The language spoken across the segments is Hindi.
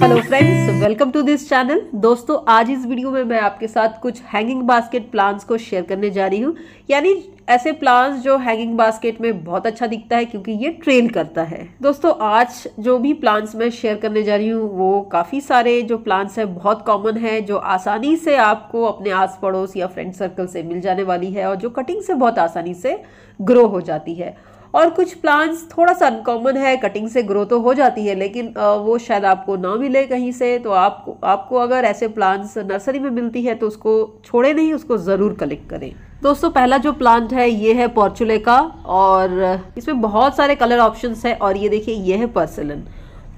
hello friends welcome to this channel दोस्तों आज इस वीडियो में मैं आपके साथ कुछ हैंगिंग बास्केट प्लांट्स को शेयर करने जा रही हूँ यानी ऐसे प्लांट्स जो हैंगिंग बास्केट में बहुत अच्छा दिखता है क्योंकि ये ट्रेन करता है दोस्तों आज जो भी प्लांट्स मैं शेयर करने जा रही हूँ वो काफ़ी सारे जो प्लांट्स हैं बहुत कॉमन है जो आसानी से आपको अपने आस पड़ोस या फ्रेंड सर्कल से मिल जाने वाली है और जो कटिंग से बहुत आसानी से ग्रो हो जाती है और कुछ प्लांट्स थोड़ा सा अनकॉमन है कटिंग से ग्रो तो हो जाती है लेकिन वो शायद आपको ना मिले कहीं से तो आपको आपको अगर ऐसे प्लांट्स नर्सरी में मिलती है तो उसको छोड़े नहीं उसको ज़रूर कलेक्ट करें दोस्तों पहला जो प्लांट है ये है पोर्चुले का और इसमें बहुत सारे कलर ऑप्शन है और ये देखिए ये है पर्सलन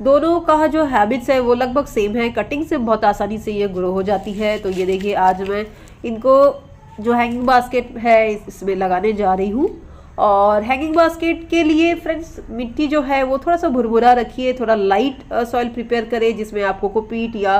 दोनों का जो हैबिट्स है वो लगभग सेम है कटिंग से बहुत आसानी से ये ग्रो हो जाती है तो ये देखिए आज मैं इनको जो हैंगिंग बास्केट है इसमें लगाने जा रही हूँ और हैंगिंग बास्केट के लिए फ्रेंड्स मिट्टी जो है वो थोड़ा सा भुरभुरा रखिए थोड़ा लाइट सॉइल प्रिपेयर करें जिसमें आपको पीट या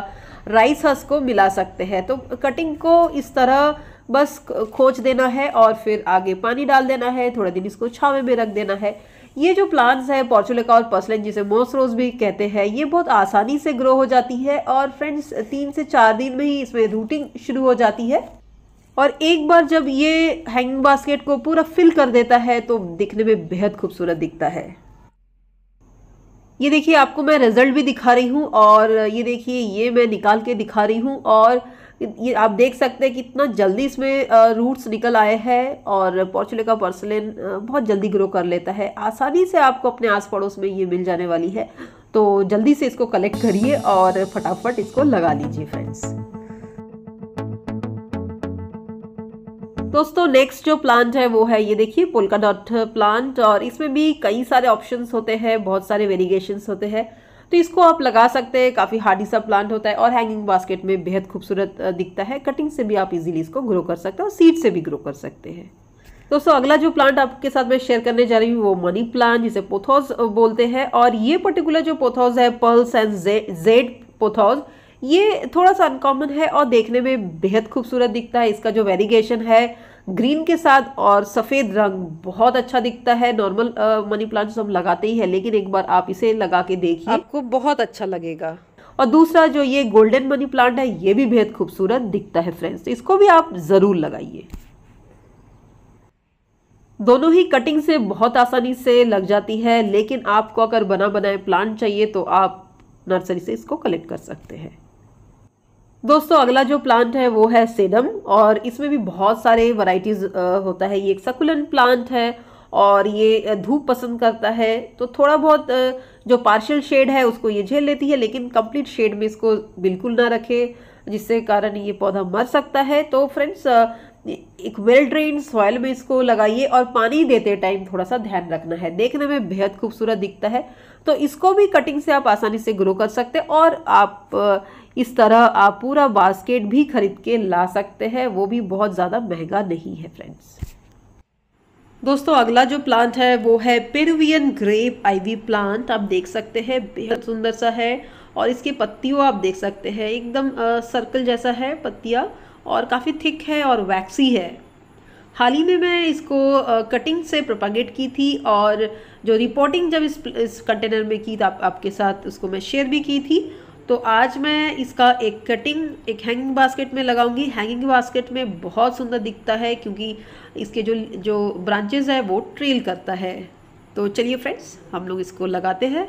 राइस हस को मिला सकते हैं तो कटिंग को इस तरह बस खोज देना है और फिर आगे पानी डाल देना है थोड़ा दिन इसको छावे में रख देना है ये जो प्लांट्स है पॉर्चुलेका और पर्सलिन जिसे मोस रोज भी कहते हैं ये बहुत आसानी से ग्रो हो जाती है और फ्रेंड्स तीन से चार दिन में ही इसमें रूटिंग शुरू हो जाती है और एक बार जब ये हैंगिंग बास्केट को पूरा फिल कर देता है तो दिखने में बेहद खूबसूरत दिखता है ये देखिए आपको मैं रिज़ल्ट भी दिखा रही हूँ और ये देखिए ये मैं निकाल के दिखा रही हूँ और ये आप देख सकते हैं कि इतना जल्दी इसमें रूट्स निकल आए हैं और पॉर्चुले का पर्सलिन बहुत जल्दी ग्रो कर लेता है आसानी से आपको अपने आस पड़ोस में ये मिल जाने वाली है तो जल्दी से इसको कलेक्ट करिए और फटाफट इसको लगा लीजिए फ्रेंड्स दोस्तों नेक्स्ट जो प्लांट है वो है ये देखिए पोलका डॉट प्लांट और इसमें भी कई सारे ऑप्शंस होते हैं बहुत सारे वेरिएशन होते हैं तो इसको आप लगा सकते हैं काफ़ी हार्डी सा प्लांट होता है और हैंगिंग बास्केट में बेहद खूबसूरत दिखता है कटिंग से भी आप इजीली इसको ग्रो कर सकते हैं और सीड से भी ग्रो कर सकते हैं दोस्तों अगला जो प्लांट आपके साथ मैं शेयर करने जा रही हूँ वो मनी प्लांट जिसे पोथोज बोलते हैं और ये पर्टिकुलर जो पोथोज है पर्ल्स एंड जेड पोथोज ये थोड़ा सा अनकॉमन है और देखने में बेहद खूबसूरत दिखता है इसका जो वेरिगेशन है ग्रीन के साथ और सफ़ेद रंग बहुत अच्छा दिखता है नॉर्मल मनी प्लांट्स हम लगाते ही है लेकिन एक बार आप इसे लगा के देखिए आपको बहुत अच्छा लगेगा और दूसरा जो ये गोल्डन मनी प्लांट है ये भी बेहद खूबसूरत दिखता है फ्रेंड्स इसको भी आप ज़रूर लगाइए दोनों ही कटिंग से बहुत आसानी से लग जाती है लेकिन आपको अगर बना बनाए प्लांट चाहिए तो आप नर्सरी से इसको कलेक्ट कर सकते हैं दोस्तों अगला जो प्लांट है वो है सेडम और इसमें भी बहुत सारे वराइटीज़ होता है ये एक सकुलन प्लांट है और ये धूप पसंद करता है तो थोड़ा बहुत जो पार्शियल शेड है उसको ये झेल लेती है लेकिन कंप्लीट शेड में इसको बिल्कुल ना रखे जिससे कारण ये पौधा मर सकता है तो फ्रेंड्स एक वेल ड्रेन सॉयल में इसको लगाइए और पानी देते टाइम थोड़ा सा ध्यान रखना है देखने में बेहद खूबसूरत दिखता है तो इसको भी कटिंग से आप आसानी से ग्रो कर सकते हैं और आप इस तरह आप पूरा बास्केट भी खरीद के ला सकते हैं वो भी बहुत ज़्यादा महंगा नहीं है फ्रेंड्स दोस्तों अगला जो प्लांट है वो है पेरुवियन ग्रेप आईवी प्लांट आप देख सकते हैं बेहद सुंदर सा है और इसके पत्तियों आप देख सकते हैं एकदम सर्कल जैसा है पत्तियाँ और काफ़ी थिक है और वैक्सी है हाल ही में मैं इसको कटिंग से प्रोपागेट की थी और जो रिपोर्टिंग जब इस इस कंटेनर में की तो आप, आपके साथ उसको मैं शेयर भी की थी तो आज मैं इसका एक कटिंग एक हैंगिंग बास्केट में लगाऊंगी हैंगिंग बास्केट में बहुत सुंदर दिखता है क्योंकि इसके जो जो ब्रांचेज है वो ट्रेल करता है तो चलिए फ्रेंड्स हम लोग इसको लगाते हैं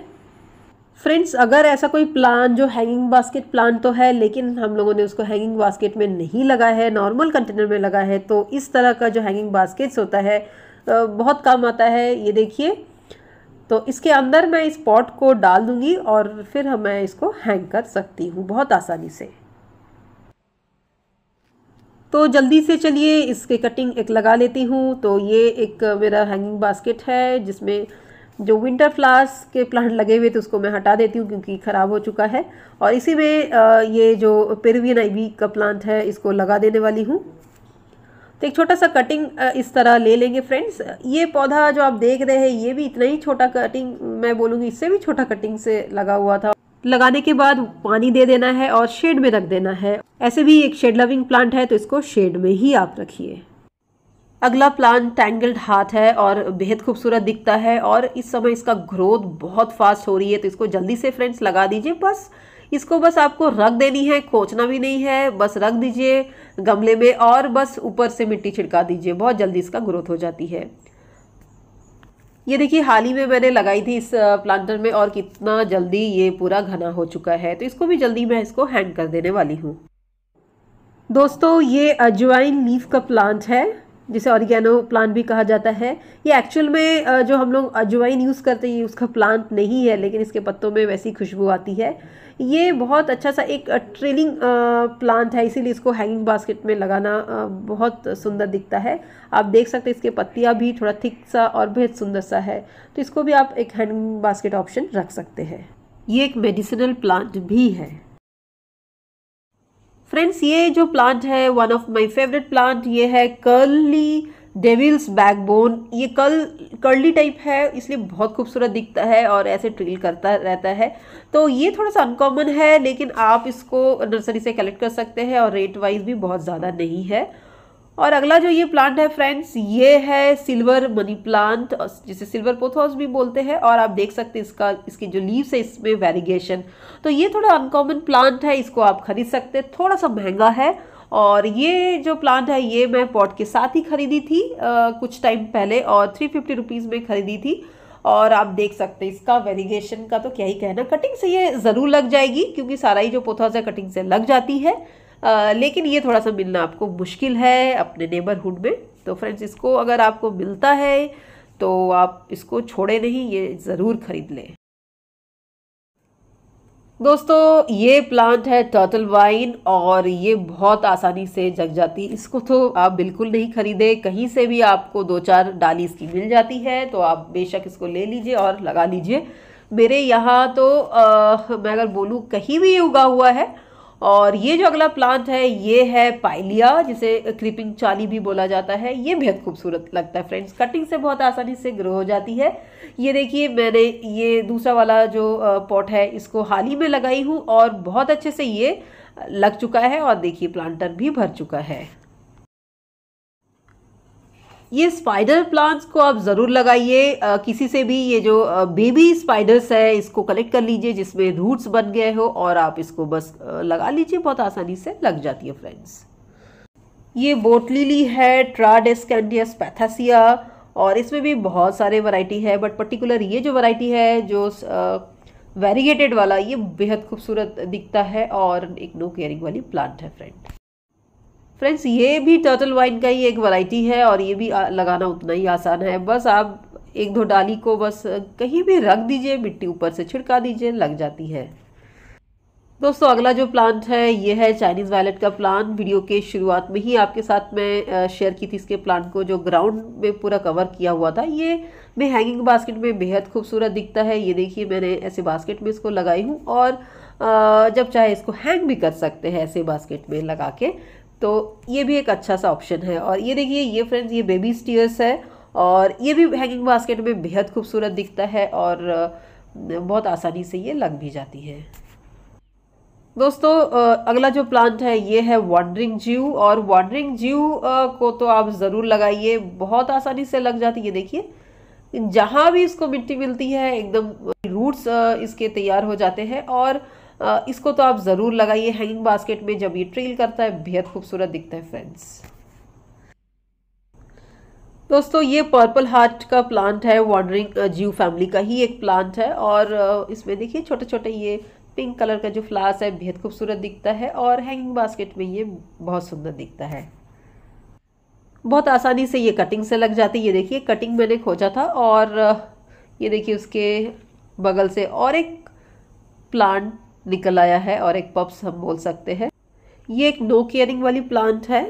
फ्रेंड्स अगर ऐसा कोई प्लान जो हैंगिंग बास्केट प्लान तो है लेकिन हम लोगों ने उसको हैंगिंग बास्केट में नहीं लगा है नॉर्मल कंटेनर में लगा है तो इस तरह का जो हैंगिंग बास्केट्स होता है बहुत काम आता है ये देखिए तो इसके अंदर मैं इस पॉट को डाल दूँगी और फिर मैं इसको हैंग कर सकती हूँ बहुत आसानी से तो जल्दी से चलिए इसके कटिंग एक लगा लेती हूँ तो ये एक मेरा हैंगिंग बास्केट है जिसमें जो विंटर फ्लावर्स के प्लांट लगे हुए थे उसको मैं हटा देती हूँ क्योंकि ख़राब हो चुका है और इसी में ये जो पेरवियन आईवी का प्लांट है इसको लगा देने वाली हूँ तो एक छोटा सा कटिंग इस तरह ले लेंगे फ्रेंड्स ये पौधा जो आप देख रहे हैं ये भी इतना ही छोटा कटिंग मैं बोलूँगी इससे भी छोटा कटिंग से लगा हुआ था लगाने के बाद पानी दे देना है और शेड में रख देना है ऐसे भी एक शेड लविंग प्लांट है तो इसको शेड में ही आप रखिए अगला प्लांट टैंगल्ड हाथ है और बेहद खूबसूरत दिखता है और इस समय इसका ग्रोथ बहुत फास्ट हो रही है तो इसको जल्दी से फ्रेंड्स लगा दीजिए बस इसको बस आपको रख देनी है खोचना भी नहीं है बस रख दीजिए गमले में और बस ऊपर से मिट्टी छिड़का दीजिए बहुत जल्दी इसका ग्रोथ हो जाती है ये देखिए हाल ही में मैंने लगाई थी इस प्लांटर में और कितना जल्दी ये पूरा घना हो चुका है तो इसको भी जल्दी मैं इसको हैंड कर देने वाली हूँ दोस्तों ये अजवाइन लीफ का प्लांट है जिसे ऑरिगेनो प्लांट भी कहा जाता है ये एक्चुअल में जो हम लोग अजवाइन यूज़ करते हैं ये उसका प्लांट नहीं है लेकिन इसके पत्तों में वैसी खुशबू आती है ये बहुत अच्छा सा एक ट्रेलिंग प्लांट है इसीलिए इसको हैंगिंग बास्केट में लगाना बहुत सुंदर दिखता है आप देख सकते हैं इसके पत्तियाँ भी थोड़ा थिक सा और बेहद सुंदर सा है तो इसको भी आप एक हैंगिंग बास्केट ऑप्शन रख सकते हैं ये एक मेडिसिनल प्लांट भी है फ्रेंड्स ये जो प्लांट है one of my favourite plant ये है कर्ली डेविल्स बैकबोन ये कल कर्ली टाइप है इसलिए बहुत खूबसूरत दिखता है और ऐसे ट्रिल करता रहता है तो ये थोड़ा सा अनकॉमन है लेकिन आप इसको नर्सरी से कलेक्ट कर सकते हैं और रेट वाइज भी बहुत ज़्यादा नहीं है और अगला जो ये प्लांट है फ्रेंड्स ये है सिल्वर मनी प्लांट जिसे सिल्वर पोथोस भी बोलते हैं और आप देख सकते हैं इसका इसकी जो लीव्स है इसमें वेरिगेशन तो ये थोड़ा अनकॉमन प्लांट है इसको आप खरीद सकते हैं थोड़ा सा महंगा है और ये जो प्लांट है ये मैं पॉट के साथ ही खरीदी थी आ, कुछ टाइम पहले और थ्री फिफ्टी रुपीज़ में खरीदी थी और आप देख सकते हैं इसका वेरिगेशन का तो क्या ही कहना कटिंग से ये ज़रूर लग जाएगी क्योंकि सारा ही जो पोथोस है कटिंग से लग जाती है लेकिन ये थोड़ा सा मिलना आपको मुश्किल है अपने नेबरहुड में तो फ्रेंड्स इसको अगर आपको मिलता है तो आप इसको छोड़े नहीं ये ज़रूर ख़रीद लें दोस्तों ये प्लांट है टर्टल वाइन और ये बहुत आसानी से जग जाती इसको तो आप बिल्कुल नहीं खरीदे कहीं से भी आपको दो चार डाली इसकी मिल जाती है तो आप बेशक इसको ले लीजिए और लगा लीजिए मेरे यहाँ तो आ, मैं अगर बोलूँ कहीं भी उगा हुआ है और ये जो अगला प्लांट है ये है पाइलिया जिसे क्रीपिंग चाली भी बोला जाता है ये बेहद खूबसूरत लगता है फ्रेंड्स कटिंग से बहुत आसानी से ग्रो हो जाती है ये देखिए मैंने ये दूसरा वाला जो पॉट है इसको हाल ही में लगाई हूँ और बहुत अच्छे से ये लग चुका है और देखिए प्लांटर भी भर चुका है ये स्पाइडर प्लांट्स को आप ज़रूर लगाइए किसी से भी ये जो बेबी स्पाइडर्स है इसको कलेक्ट कर लीजिए जिसमें रूट्स बन गए हो और आप इसको बस लगा लीजिए बहुत आसानी से लग जाती है फ्रेंड्स ये बोटलीली है ट्राडेस्कैंडियस पैथासिया और इसमें भी बहुत सारे वैरायटी है बट पर्टिकुलर ये जो वैरायटी है जो वेरीगेटेड वाला ये बेहद खूबसूरत दिखता है और एक नो केयरिंग वाली प्लांट है फ्रेंड फ्रेंड्स ये भी टर्टल वाइन का ही एक वैरायटी है और ये भी लगाना उतना ही आसान है बस आप एक दो डाली को बस कहीं भी रख दीजिए मिट्टी ऊपर से छिड़का दीजिए लग जाती है दोस्तों अगला जो प्लांट है ये है चाइनीज़ वायलेट का प्लांट वीडियो के शुरुआत में ही आपके साथ मैं शेयर की थी इसके प्लांट को जो ग्राउंड में पूरा कवर किया हुआ था ये मैं हैंगिंग बास्केट में बेहद खूबसूरत दिखता है ये देखिए मैंने ऐसे बास्केट में इसको लगाई हूँ और जब चाहे इसको हैंग भी कर सकते हैं ऐसे बास्केट में लगा के तो ये भी एक अच्छा सा ऑप्शन है और ये देखिए ये फ्रेंड्स ये बेबी स्टीयर्स है और ये भी हैंगिंग बास्केट में बेहद खूबसूरत दिखता है और बहुत आसानी से ये लग भी जाती है दोस्तों अगला जो प्लांट है ये है वांडरिंग जीव और वांडरिंग जीव को तो आप ज़रूर लगाइए बहुत आसानी से लग जाती है देखिए जहाँ भी इसको मिट्टी मिलती है एकदम रूट्स इसके तैयार हो जाते हैं और इसको तो आप ज़रूर लगाइए हैंगिंग बास्केट में जब ये ट्रेल करता है बेहद खूबसूरत दिखता है फ्रेंड्स दोस्तों ये पर्पल हार्ट का प्लांट है वॉन्डरिंग जीव फैमिली का ही एक प्लांट है और इसमें देखिए छोटे छोटे ये पिंक कलर का जो फ्लास है बेहद खूबसूरत दिखता है और हैंगिंग बास्केट में ये बहुत सुंदर दिखता है बहुत आसानी से ये कटिंग से लग जाती है ये देखिए कटिंग मैंने खोजा था और ये देखिए उसके बगल से और एक प्लांट निकल आया है और एक पप्स हम बोल सकते हैं ये एक नो केयरिंग वाली प्लांट है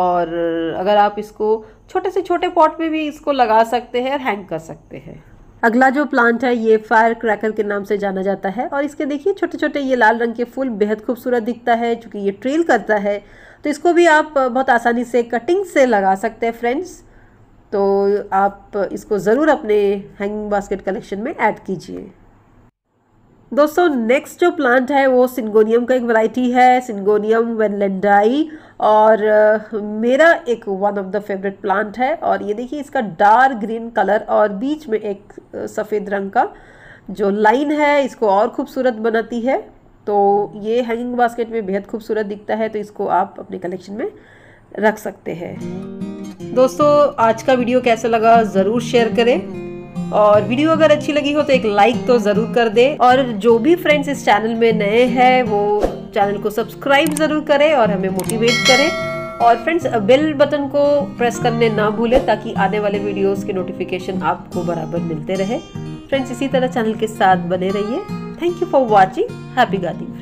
और अगर आप इसको छोटे से छोटे पॉट में भी इसको लगा सकते हैं और हैंग कर सकते हैं अगला जो प्लांट है ये फायर क्रैकर के नाम से जाना जाता है और इसके देखिए छोटे छोटे ये लाल रंग के फूल बेहद खूबसूरत दिखता है चूँकि ये ट्रेल करता है तो इसको भी आप बहुत आसानी से कटिंग से लगा सकते हैं फ्रेंड्स तो आप इसको ज़रूर अपने हैंगिंग बास्केट कलेक्शन में ऐड कीजिए दोस्तों नेक्स्ट जो प्लांट है वो सिंगोनियम का एक वैरायटी है सिंगोनियम वेनलेंडाई और uh, मेरा एक one of the favourite plant है और ये देखिए इसका डार्क ग्रीन कलर और बीच में एक uh, सफ़ेद रंग का जो लाइन है इसको और खूबसूरत बनाती है तो ये हैंगिंग बास्केट में बेहद खूबसूरत दिखता है तो इसको आप अपने कलेक्शन में रख सकते हैं दोस्तों आज का वीडियो कैसा लगा ज़रूर शेयर करें और वीडियो अगर अच्छी लगी हो तो एक लाइक तो जरूर कर दे और जो भी फ्रेंड्स इस चैनल में नए हैं वो चैनल को सब्सक्राइब जरूर करें और हमें मोटिवेट करें और फ्रेंड्स बेल बटन को प्रेस करने ना भूलें ताकि आने वाले वीडियोस के नोटिफिकेशन आपको बराबर मिलते रहे फ्रेंड्स इसी तरह चैनल के साथ बने रहिए thank you for watching happy गादी